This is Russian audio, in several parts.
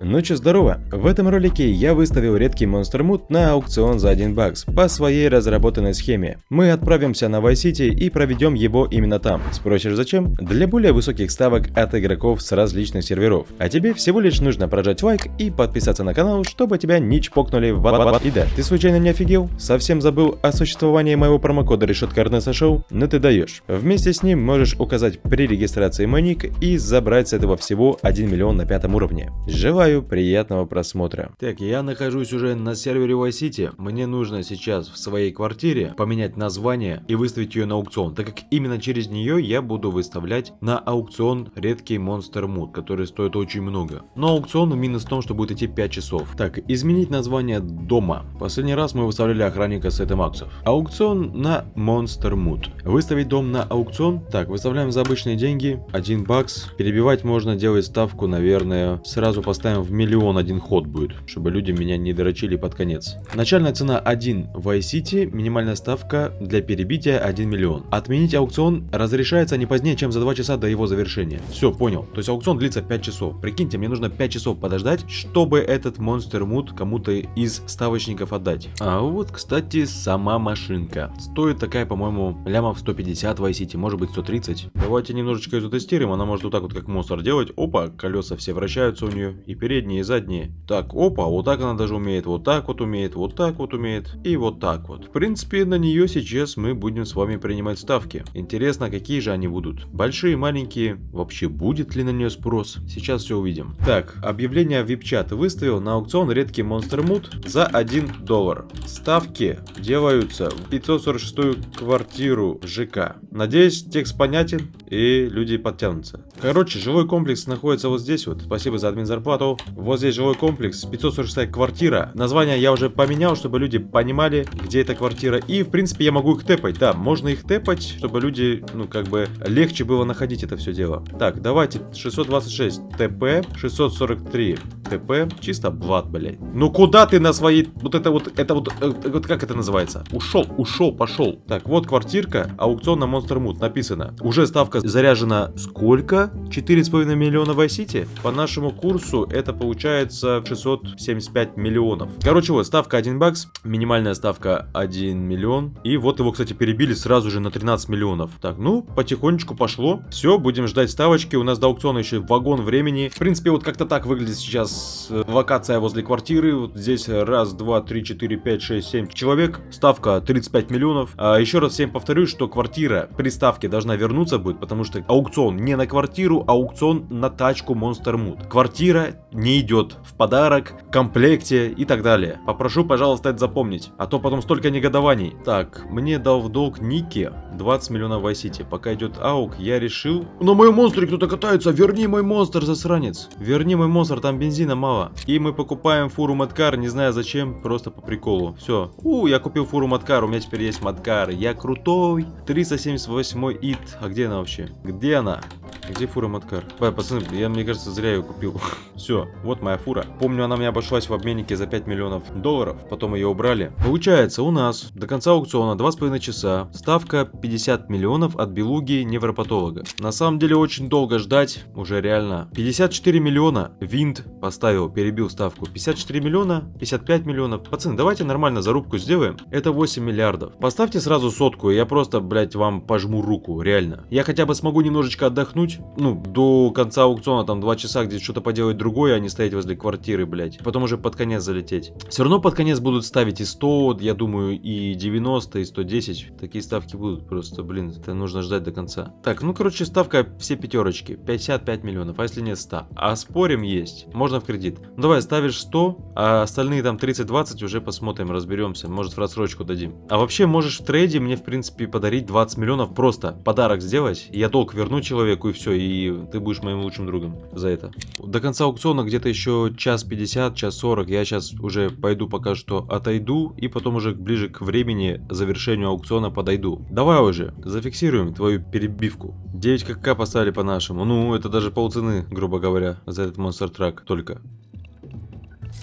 Ну чё, здорово! В этом ролике я выставил редкий монстр мут на аукцион за 1 бакс по своей разработанной схеме. Мы отправимся на Вайсити и проведем его именно там. Спросишь зачем? Для более высоких ставок от игроков с различных серверов. А тебе всего лишь нужно прожать лайк и подписаться на канал, чтобы тебя не чпокнули в ват И да, ты случайно не офигел? Совсем забыл о существовании моего промокода решетка Арнеса Шоу? Но ну ты даешь. Вместе с ним можешь указать при регистрации мой ник и забрать с этого всего 1 миллион на пятом уровне. Желаю Желаю приятного просмотра. Так, я нахожусь уже на сервере Вайсити. Мне нужно сейчас в своей квартире поменять название и выставить ее на аукцион, так как именно через нее я буду выставлять на аукцион редкий монстр мут, который стоит очень много. Но аукцион минус в том, что будет идти 5 часов. Так, изменить название дома. Последний раз мы выставляли охранника с этим аксов. Аукцион на монстр мут. Выставить дом на аукцион. Так, выставляем за обычные деньги. 1 бакс. Перебивать можно делать ставку, наверное. Сразу поставим ставим в миллион один ход будет, чтобы люди меня не дорочили под конец. Начальная цена 1 в iCity, минимальная ставка для перебития 1 миллион. Отменить аукцион разрешается не позднее, чем за 2 часа до его завершения. Все, понял. То есть аукцион длится 5 часов. Прикиньте, мне нужно 5 часов подождать, чтобы этот монстр мут кому-то из ставочников отдать. А вот, кстати, сама машинка. Стоит такая, по-моему, лямов 150 в iCity, может быть 130. Давайте немножечко ее затестируем. Она может вот так вот, как монстр делать. Опа, колеса все вращаются у нее и и передние, и задние. Так, опа, вот так она даже умеет, вот так вот умеет, вот так вот умеет и вот так вот. В принципе, на нее сейчас мы будем с вами принимать ставки. Интересно, какие же они будут. Большие, маленькие. Вообще, будет ли на нее спрос? Сейчас все увидим. Так, объявление в вип-чат выставил на аукцион редкий монстр мут за 1 доллар. Ставки делаются в 546 квартиру ЖК. Надеюсь, текст понятен и люди подтянутся. Короче, жилой комплекс находится вот здесь вот. Спасибо за админ зарплату. Вот здесь жилой комплекс, 546 квартира. Название я уже поменял, чтобы люди понимали, где эта квартира. И, в принципе, я могу их тэпать. Да, можно их тэпать, чтобы люди, ну, как бы, легче было находить это все дело. Так, давайте 626 ТП, 643 ТП. Чисто блат, блядь. Ну куда ты на своей... Вот это вот... Это вот... Э, э, вот как это называется? Ушел, ушел, пошел. Так, вот квартирка. Аукцион на Монстр Mood. Написано. Уже ставка заряжена сколько? 4,5 миллиона в Сити. По нашему курсу это получается 675 миллионов. Короче, вот ставка 1 бакс. Минимальная ставка 1 миллион. И вот его, кстати, перебили сразу же на 13 миллионов. Так, ну, потихонечку пошло. Все, будем ждать ставочки. У нас до аукциона еще вагон времени. В принципе, вот как-то так выглядит сейчас нас локация э, возле квартиры. Вот здесь раз, два, три, четыре, пять, шесть, семь человек. Ставка 35 миллионов. А еще раз всем повторюсь, что квартира при ставке должна вернуться будет, потому что аукцион не на квартиру, аукцион на тачку Monster Mood. Квартира не идет в подарок, комплекте и так далее. Попрошу, пожалуйста, это запомнить, а то потом столько негодований. Так, мне дал в долг Ники 20 миллионов в Айсити. Пока идет аук, я решил... На моем монстре кто-то катается, верни мой монстр, засранец. Верни мой монстр, там бензин бензина мало. И мы покупаем фуру Маткар, не знаю зачем, просто по приколу. Все. У, я купил фуру Маткар, у меня теперь есть Маткар. Я крутой. 378 ит. А где она вообще? Где она? Где фура Маткар? Бай, пацаны, я, мне кажется, зря ее купил. Все, вот моя фура. Помню, она мне обошлась в обменнике за 5 миллионов долларов. Потом ее убрали. Получается, у нас до конца аукциона 2,5 часа. Ставка 50 миллионов от Белуги невропатолога. На самом деле, очень долго ждать. Уже реально. 54 миллиона. Винт поставил, перебил ставку. 54 миллиона, 55 миллионов. Пацаны, давайте нормально зарубку сделаем. Это 8 миллиардов. Поставьте сразу сотку, я просто, блядь, вам пожму руку. Реально. Я хотя бы смогу немножечко отдохнуть помочь. Ну, до конца аукциона там два часа где что-то поделать другое, а не стоять возле квартиры, блядь. Потом уже под конец залететь. Все равно под конец будут ставить и 100, я думаю, и 90, и 110. Такие ставки будут просто, блин, это нужно ждать до конца. Так, ну, короче, ставка все пятерочки. 55 миллионов, а если нет 100? А спорим есть, можно в кредит. Ну, давай, ставишь 100, а остальные там 30-20 уже посмотрим, разберемся. Может, в рассрочку дадим. А вообще, можешь в трейде мне, в принципе, подарить 20 миллионов, просто подарок сделать, я долг верну человеку и все все, и ты будешь моим лучшим другом за это. До конца аукциона где-то еще час 50, час 40. Я сейчас уже пойду пока что отойду, и потом уже ближе к времени завершению аукциона подойду. Давай уже, зафиксируем твою перебивку. 9 кк поставили по-нашему. Ну, это даже полцены, грубо говоря, за этот монстр трак только.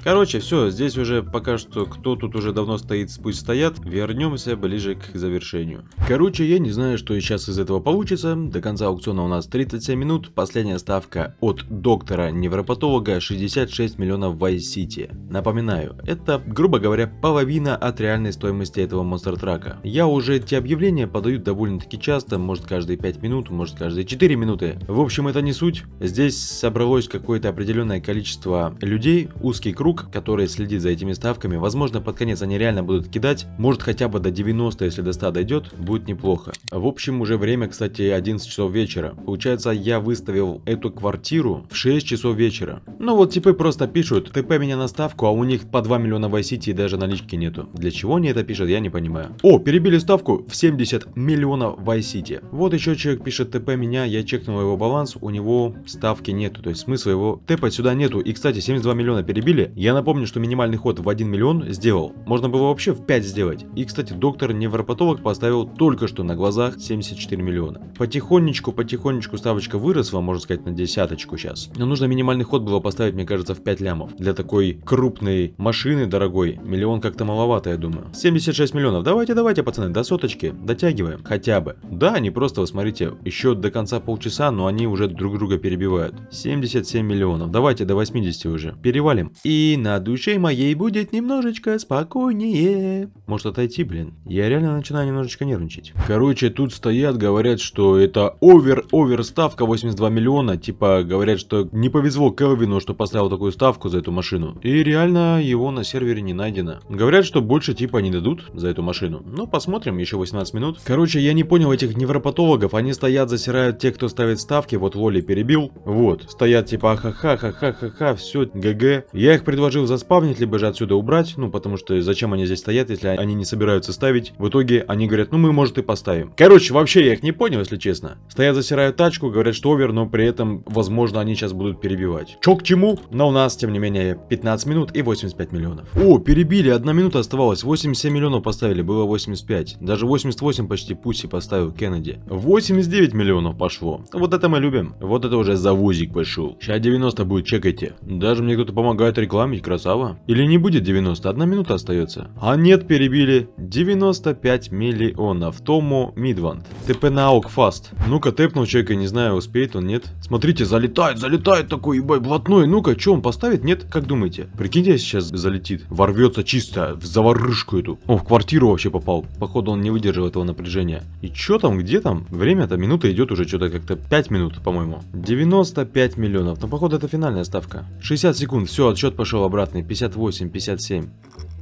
Короче, все, здесь уже пока что кто тут уже давно стоит, пусть стоят. Вернемся ближе к завершению. Короче, я не знаю, что сейчас из этого получится. До конца аукциона у нас 37 минут. Последняя ставка от доктора-невропатолога 66 миллионов в Vice Напоминаю, это, грубо говоря, половина от реальной стоимости этого монстр-трака. Я уже эти объявления подаю довольно-таки часто, может каждые 5 минут, может каждые 4 минуты. В общем, это не суть. Здесь собралось какое-то определенное количество людей, узкий круг, который следит за этими ставками. Возможно, под конец они реально будут кидать. Может, хотя бы до 90, если до 100 дойдет, будет неплохо. В общем, уже время, кстати, 11 часов вечера. Получается, я выставил эту квартиру в 6 часов вечера. Ну вот типы просто пишут, ТП меня на ставку, а у них по 2 миллиона в ICT и даже налички нету. Для чего они это пишут, я не понимаю. О, перебили ставку в 70 миллионов в ICT. Вот еще человек пишет ТП меня, я чекнул его баланс, у него ставки нету, то есть смысла его ТП сюда нету. И, кстати, 72 миллиона перебили, я напомню, что минимальный ход в 1 миллион сделал. Можно было вообще в 5 сделать. И, кстати, доктор-невропатолог поставил только что на глазах 74 миллиона. Потихонечку, потихонечку ставочка выросла, можно сказать, на десяточку сейчас. Но нужно минимальный ход было поставить, мне кажется, в 5 лямов. Для такой крупной машины, дорогой, миллион как-то маловато, я думаю. 76 миллионов. Давайте, давайте, пацаны, до соточки. Дотягиваем. Хотя бы. Да, они просто, вы смотрите, еще до конца полчаса, но они уже друг друга перебивают. 77 миллионов. Давайте до 80 уже. Перевалим. И на душе моей будет немножечко спокойнее. Может отойти, блин? Я реально начинаю немножечко нервничать. Короче, тут стоят, говорят, что это овер-овер ставка 82 миллиона. Типа, говорят, что не повезло Келвину, что поставил такую ставку за эту машину. И реально его на сервере не найдено. Говорят, что больше типа не дадут за эту машину. Но ну, посмотрим, еще 18 минут. Короче, я не понял этих невропатологов. Они стоят, засирают тех, кто ставит ставки. Вот Лоли перебил. Вот. Стоят типа ха-ха-ха-ха-ха-ха, все, ГГ. Я их предложил заспавнить, либо же отсюда убрать, ну потому что зачем они здесь стоят, если они не собираются ставить. В итоге они говорят, ну мы, может, и поставим. Короче, вообще я их не понял, если честно. Стоят, засирают тачку, говорят, что овер, но при этом, возможно, они сейчас будут перебивать. Чё к чему? Но у нас, тем не менее, 15 минут и 85 миллионов. О, перебили, одна минута оставалась, 87 миллионов поставили, было 85. Даже 88 почти Пуси поставил Кеннеди. 89 миллионов пошло. Вот это мы любим. Вот это уже завозик пошел. Сейчас 90 будет, чекайте. Даже мне кто-то помогает рекламировать рекламе и красава. Или не будет 90, одна минута остается. А нет, перебили 95 миллионов. Тому Мидванд. ТП на аук фаст. Ну-ка, тэпнул человека, не знаю, успеет он, нет. Смотрите, залетает, залетает такой, ебай, блатной. Ну-ка, что он поставит? Нет? Как думаете? Прикиньте, сейчас залетит. Ворвется чисто в заварышку эту. Он в квартиру вообще попал. Походу, он не выдержал этого напряжения. И чё там, где там? Время-то, минута идет уже что-то как-то 5 минут, по-моему. 95 миллионов. Ну, походу, это финальная ставка. 60 секунд, все, отсчет пошел обратный. 58, 57.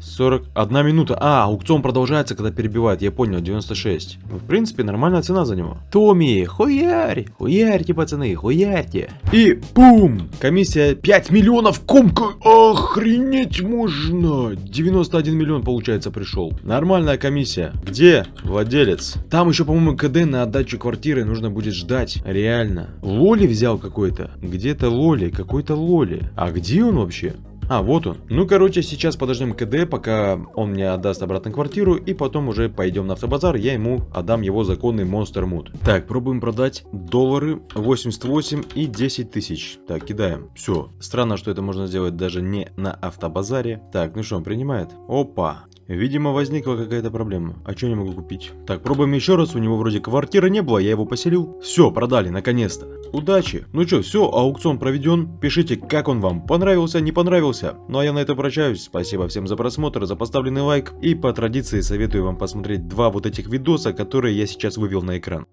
41 минута. А, аукцион продолжается, когда перебивает. Я понял, 96. Ну, в принципе, нормальная цена за него. Томми, хуярь! Хуярьте, пацаны, хуярьте. И бум! Комиссия 5 миллионов комка. Охренеть можно! 91 миллион, получается, пришел. Нормальная комиссия. Где владелец? Там еще, по-моему, КД на отдачу квартиры нужно будет ждать. Реально. Лоли взял какой-то. Где-то Лоли, какой-то Лоли. А где он вообще? А, вот он. Ну, короче, сейчас подождем КД, пока он мне отдаст обратно квартиру, и потом уже пойдем на автобазар, я ему отдам его законный монстр мут. Так, пробуем продать доллары 88 и 10 тысяч. Так, кидаем. Все. Странно, что это можно сделать даже не на автобазаре. Так, ну что, он принимает? Опа. Видимо, возникла какая-то проблема. А что я не могу купить? Так, пробуем еще раз. У него вроде квартиры не было, я его поселил. Все, продали, наконец-то. Удачи! Ну что, все, аукцион проведен. Пишите, как он вам, понравился, не понравился. Ну а я на это прощаюсь. Спасибо всем за просмотр, за поставленный лайк. И по традиции советую вам посмотреть два вот этих видоса, которые я сейчас вывел на экран.